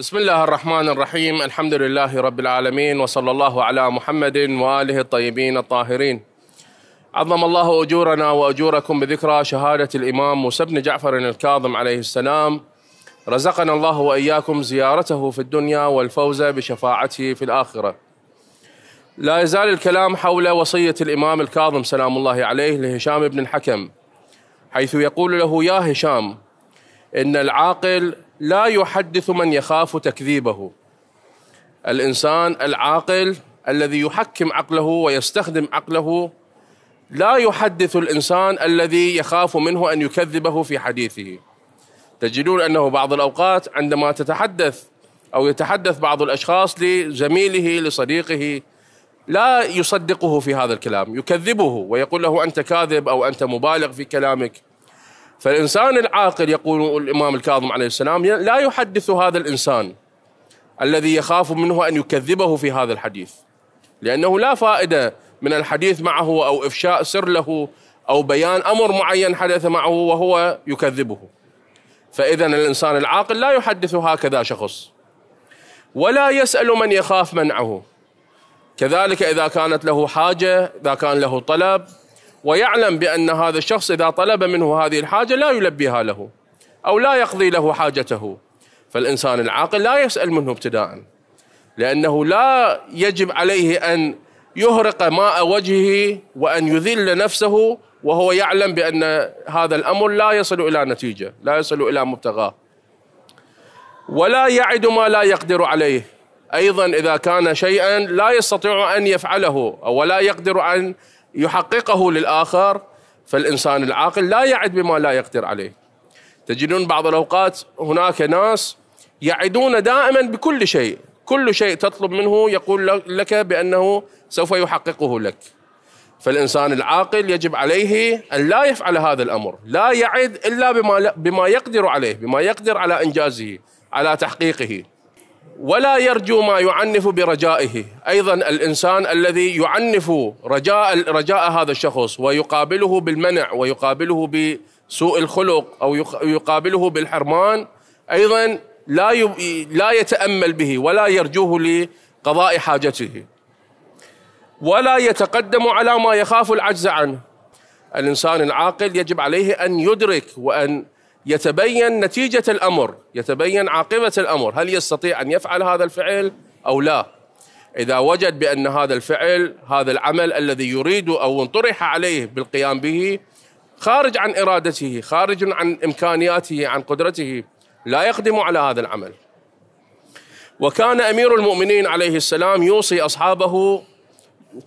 بسم الله الرحمن الرحيم الحمد لله رب العالمين وصلى الله على محمد واله الطيبين الطاهرين عظم الله اجورنا واجوركم بذكرى شهاده الامام موسى بن جعفر الكاظم عليه السلام رزقنا الله واياكم زيارته في الدنيا والفوز بشفاعته في الاخره لا يزال الكلام حول وصيه الامام الكاظم سلام الله عليه لهشام بن الحكم حيث يقول له يا هشام ان العاقل لا يحدث من يخاف تكذيبه الانسان العاقل الذي يحكم عقله ويستخدم عقله لا يحدث الانسان الذي يخاف منه ان يكذبه في حديثه تجدون انه بعض الاوقات عندما تتحدث او يتحدث بعض الاشخاص لزميله لصديقه لا يصدقه في هذا الكلام يكذبه ويقول له انت كاذب او انت مبالغ في كلامك فالإنسان العاقل يقول الإمام الكاظم عليه السلام لا يحدث هذا الإنسان الذي يخاف منه أن يكذبه في هذا الحديث لأنه لا فائدة من الحديث معه أو إفشاء سر له أو بيان أمر معين حدث معه وهو يكذبه فإذا الإنسان العاقل لا يحدث هكذا شخص ولا يسأل من يخاف منعه كذلك إذا كانت له حاجة إذا كان له طلب ويعلم بأن هذا الشخص إذا طلب منه هذه الحاجة لا يلبيها له أو لا يقضي له حاجته فالإنسان العاقل لا يسأل منه ابتداء لأنه لا يجب عليه أن يهرق ماء وجهه وأن يذل نفسه وهو يعلم بأن هذا الأمر لا يصل إلى نتيجة لا يصل إلى مبتغاه ولا يعد ما لا يقدر عليه أيضا إذا كان شيئا لا يستطيع أن يفعله أو لا يقدر أن يحققه للآخر فالإنسان العاقل لا يعد بما لا يقدر عليه تجدون بعض الأوقات هناك ناس يعدون دائما بكل شيء كل شيء تطلب منه يقول لك بأنه سوف يحققه لك فالإنسان العاقل يجب عليه أن لا يفعل هذا الأمر لا يعد إلا بما, بما يقدر عليه بما يقدر على إنجازه على تحقيقه ولا يرجو ما يعنف برجائه ايضا الانسان الذي يعنف رجاء رجاء هذا الشخص ويقابله بالمنع ويقابله بسوء الخلق او يقابله بالحرمان ايضا لا لا يتامل به ولا يرجوه لقضاء حاجته ولا يتقدم على ما يخاف العجز عنه الانسان العاقل يجب عليه ان يدرك وان يتبين نتيجة الأمر يتبين عاقبة الأمر هل يستطيع أن يفعل هذا الفعل أو لا إذا وجد بأن هذا الفعل هذا العمل الذي يريد أو انطرح عليه بالقيام به خارج عن إرادته خارج عن إمكانياته عن قدرته لا يقدم على هذا العمل وكان أمير المؤمنين عليه السلام يوصي أصحابه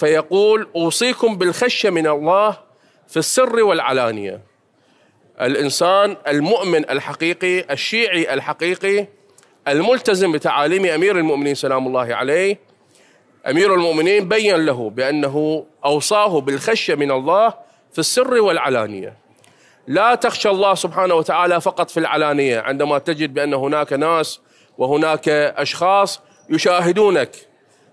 فيقول أوصيكم بالخشية من الله في السر والعلانية الانسان المؤمن الحقيقي الشيعي الحقيقي الملتزم بتعاليم امير المؤمنين سلام الله عليه امير المؤمنين بين له بانه اوصاه بالخشيه من الله في السر والعلانيه لا تخشى الله سبحانه وتعالى فقط في العلانيه عندما تجد بان هناك ناس وهناك اشخاص يشاهدونك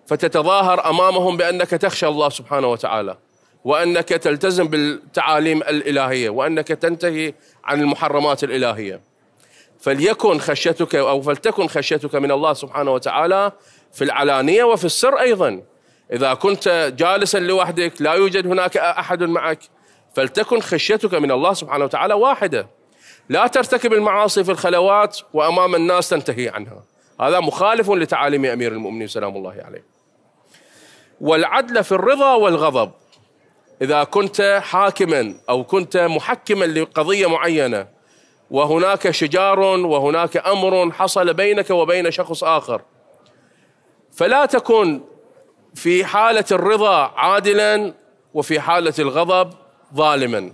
فتتظاهر امامهم بانك تخشى الله سبحانه وتعالى وانك تلتزم بالتعاليم الالهيه وانك تنتهي عن المحرمات الالهيه فليكن خشيتك او فلتكن خشيتك من الله سبحانه وتعالى في العلانيه وفي السر ايضا اذا كنت جالسا لوحدك لا يوجد هناك احد معك فلتكن خشيتك من الله سبحانه وتعالى واحده لا ترتكب المعاصي في الخلوات وامام الناس تنتهي عنها هذا مخالف لتعاليم امير المؤمنين سلام الله عليه والعدل في الرضا والغضب إذا كنت حاكما أو كنت محكما لقضية معينة وهناك شجار وهناك أمر حصل بينك وبين شخص آخر فلا تكن في حالة الرضا عادلا وفي حالة الغضب ظالما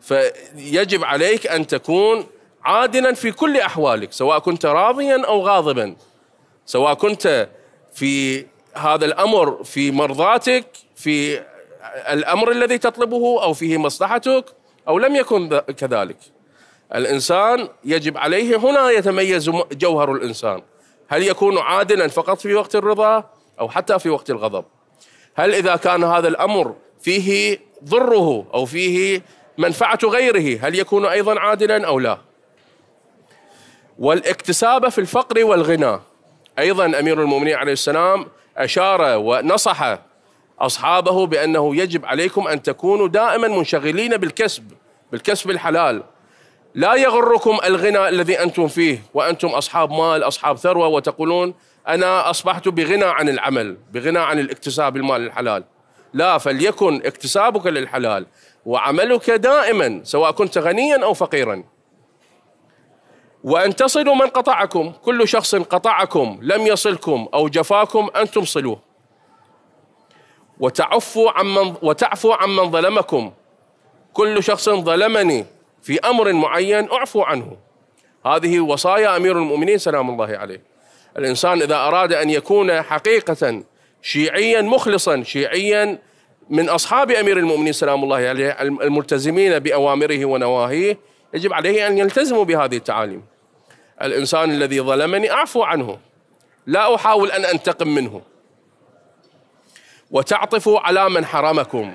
فيجب عليك أن تكون عادلا في كل أحوالك سواء كنت راضيا أو غاضبا سواء كنت في هذا الأمر في مرضاتك في الامر الذي تطلبه او فيه مصلحتك او لم يكن كذلك الانسان يجب عليه هنا يتميز جوهر الانسان هل يكون عادلا فقط في وقت الرضا او حتى في وقت الغضب هل اذا كان هذا الامر فيه ضره او فيه منفعه غيره هل يكون ايضا عادلا او لا والاكتساب في الفقر والغنى ايضا امير المؤمنين عليه السلام اشار ونصح اصحابه بانه يجب عليكم ان تكونوا دائما منشغلين بالكسب بالكسب الحلال لا يغركم الغنى الذي انتم فيه وانتم اصحاب مال اصحاب ثروه وتقولون انا اصبحت بغنى عن العمل بغنى عن الاكتساب المال الحلال لا فليكن اكتسابك للحلال وعملك دائما سواء كنت غنيا او فقيرا وان تصلوا من قطعكم كل شخص قطعكم لم يصلكم او جفاكم انتم صلوه وتعفو عمن وتعفو عمن ظلمكم كل شخص ظلمني في امر معين اعفو عنه هذه وصايا امير المؤمنين سلام الله عليه الانسان اذا اراد ان يكون حقيقه شيعيا مخلصا شيعيا من اصحاب امير المؤمنين سلام الله عليه الملتزمين باوامره ونواهيه يجب عليه ان يلتزموا بهذه التعاليم الانسان الذي ظلمني اعفو عنه لا احاول ان انتقم منه وتعطفوا على من حرمكم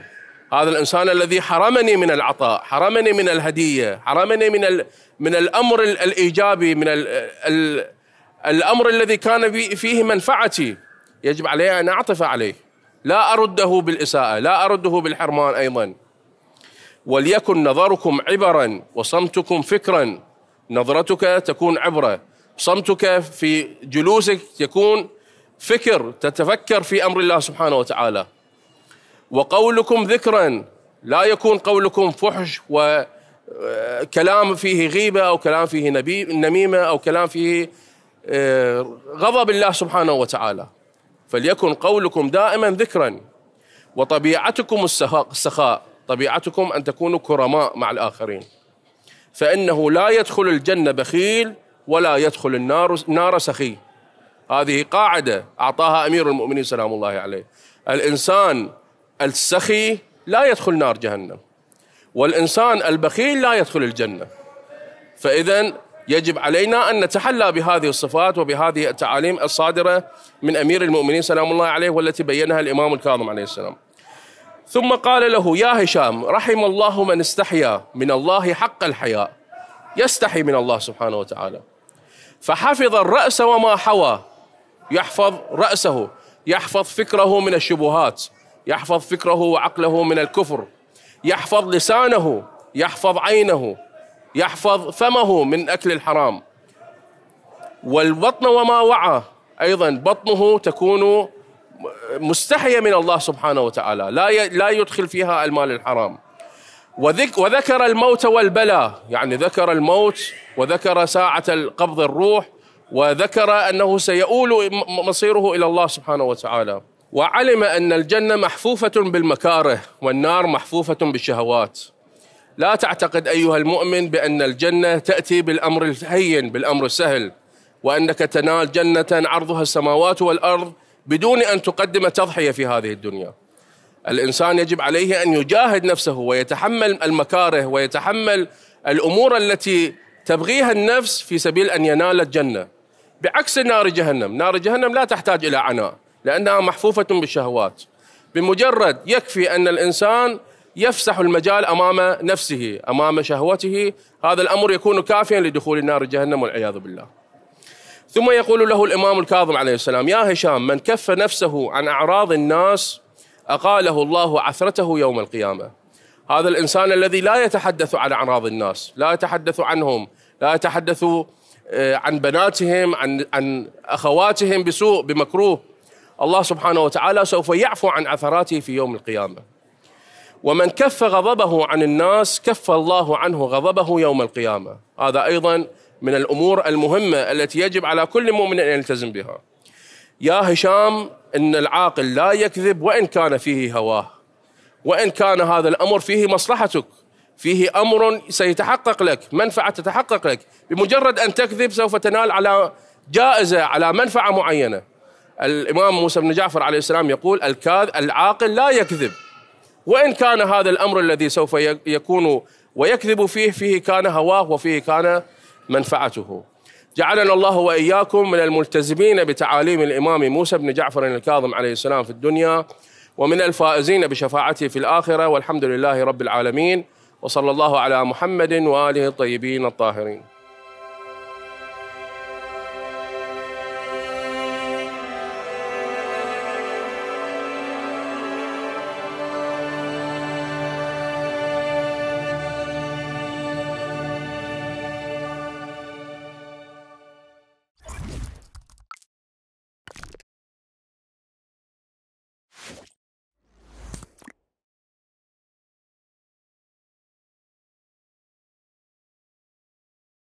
هذا الانسان الذي حرمني من العطاء، حرمني من الهديه، حرمني من من الامر الايجابي، من الـ الـ الامر الذي كان فيه منفعتي، يجب علي ان اعطف عليه، لا ارده بالاساءه، لا ارده بالحرمان ايضا. وليكن نظركم عبرا وصمتكم فكرا، نظرتك تكون عبره، صمتك في جلوسك يكون فكر تتفكر في امر الله سبحانه وتعالى وقولكم ذكرا لا يكون قولكم فحش وكلام آه، فيه غيبه او كلام فيه نبي نميمه او كلام فيه آه، غضب الله سبحانه وتعالى فليكن قولكم دائما ذكرا وطبيعتكم السخاء طبيعتكم ان تكونوا كرماء مع الاخرين فانه لا يدخل الجنه بخيل ولا يدخل النار نار سخي هذه قاعدة أعطاها أمير المؤمنين سلام الله عليه الإنسان السخي لا يدخل نار جهنم والإنسان البخيل لا يدخل الجنة فإذا يجب علينا أن نتحلى بهذه الصفات وبهذه التعاليم الصادرة من أمير المؤمنين سلام الله عليه والتي بينها الإمام الكاظم عليه السلام ثم قال له يا هشام رحم الله من استحيا من الله حق الحياء يستحي من الله سبحانه وتعالى فحفظ الرأس وما حوى يحفظ رأسه يحفظ فكره من الشبهات يحفظ فكره وعقله من الكفر يحفظ لسانه يحفظ عينه يحفظ فمه من أكل الحرام والبطن وما وعى أيضا بطنه تكون مستحية من الله سبحانه وتعالى لا لا يدخل فيها المال الحرام وذكر الموت والبلاء يعني ذكر الموت وذكر ساعة القبض الروح وذكر انه سيؤول مصيره الى الله سبحانه وتعالى وعلم ان الجنه محفوفه بالمكاره والنار محفوفه بالشهوات لا تعتقد ايها المؤمن بان الجنه تاتي بالامر الهين بالامر السهل وانك تنال جنه عرضها السماوات والارض بدون ان تقدم تضحيه في هذه الدنيا الانسان يجب عليه ان يجاهد نفسه ويتحمل المكاره ويتحمل الامور التي تبغيها النفس في سبيل ان ينال الجنه بعكس نار جهنم نار جهنم لا تحتاج إلى عناء لأنها محفوفة بالشهوات بمجرد يكفي أن الإنسان يفسح المجال أمام نفسه أمام شهوته هذا الأمر يكون كافيا لدخول نار جهنم والعياذ بالله ثم يقول له الإمام الكاظم عليه السلام يا هشام من كف نفسه عن أعراض الناس أقاله الله عثرته يوم القيامة هذا الإنسان الذي لا يتحدث عن أعراض الناس لا يتحدث عنهم لا يتحدث آه، عن بناتهم عن عن اخواتهم بسوء بمكروه الله سبحانه وتعالى سوف يعفو عن عثراته في يوم القيامه ومن كف غضبه عن الناس كف الله عنه غضبه يوم القيامه هذا ايضا من الامور المهمه التي يجب على كل مؤمن ان يلتزم بها يا هشام ان العاقل لا يكذب وان كان فيه هواه وان كان هذا الامر فيه مصلحتك فيه امر سيتحقق لك، منفعه تتحقق لك، بمجرد ان تكذب سوف تنال على جائزه على منفعه معينه. الامام موسى بن جعفر عليه السلام يقول الكاذ العاقل لا يكذب وان كان هذا الامر الذي سوف يكون ويكذب فيه فيه كان هواه وفيه كان منفعته. جعلنا الله واياكم من الملتزمين بتعاليم الامام موسى بن جعفر الكاظم عليه السلام في الدنيا ومن الفائزين بشفاعته في الاخره والحمد لله رب العالمين. وصلى الله على محمد واله الطيبين الطاهرين